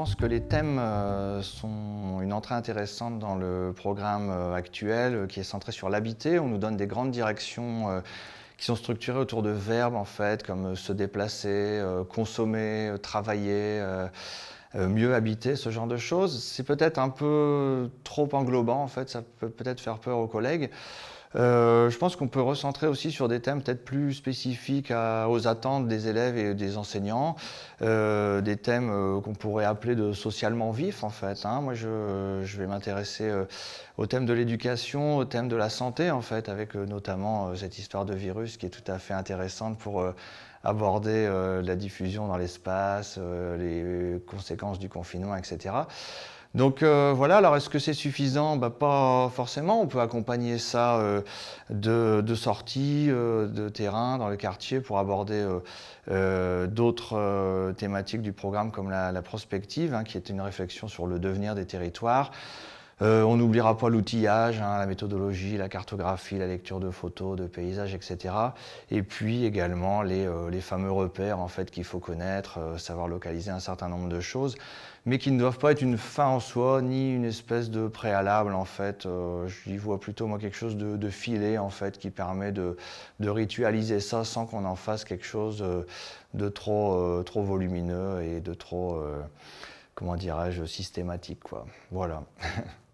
Je pense que les thèmes euh, sont une entrée intéressante dans le programme euh, actuel euh, qui est centré sur l'habiter. On nous donne des grandes directions qui sont structurées autour de verbes en fait, comme se déplacer, consommer, travailler. mieux habiter, ce genre de choses. C'est peut-être un peu trop englobant, en fait, ça peut peut-être faire peur aux collègues. Euh, je pense qu'on peut recentrer aussi sur des thèmes peut-être plus spécifiques aux attentes des élèves et des enseignants, euh, des thèmes euh, qu'on pourrait appeler de socialement vifs en fait. Hein. Moi, je, je vais m'intéresser euh, au thème de l'éducation, au thème de la santé en fait, avec notamment cette histoire de virus qui est tout à fait intéressante pour aborder la diffusion dans l'espace, les conséquences du confinement, etc. Donc euh, voilà, alors est-ce que c'est suffisant bah, Pas forcément, on peut accompagner ça euh, de, sorties, euh, de terrain dans le quartier pour aborder d'autres thématiques du programme comme la, prospective, hein, qui est une réflexion sur le devenir des territoires. Euh, on n'oubliera pas l'outillage, hein, la méthodologie, la cartographie, la lecture de photos, de paysages, etc. Et puis également euh, les, fameux repères en fait qu'il faut connaître, euh, savoir localiser un certain nombre de choses, mais qui ne doivent pas être une fin en soi ni une espèce de préalable en fait. J'y vois plutôt moi quelque chose de, filet en fait qui permet de, ritualiser ça sans qu'on en fasse quelque chose de trop trop volumineux et de trop comment dirais-je, systématique. Quoi. Voilà.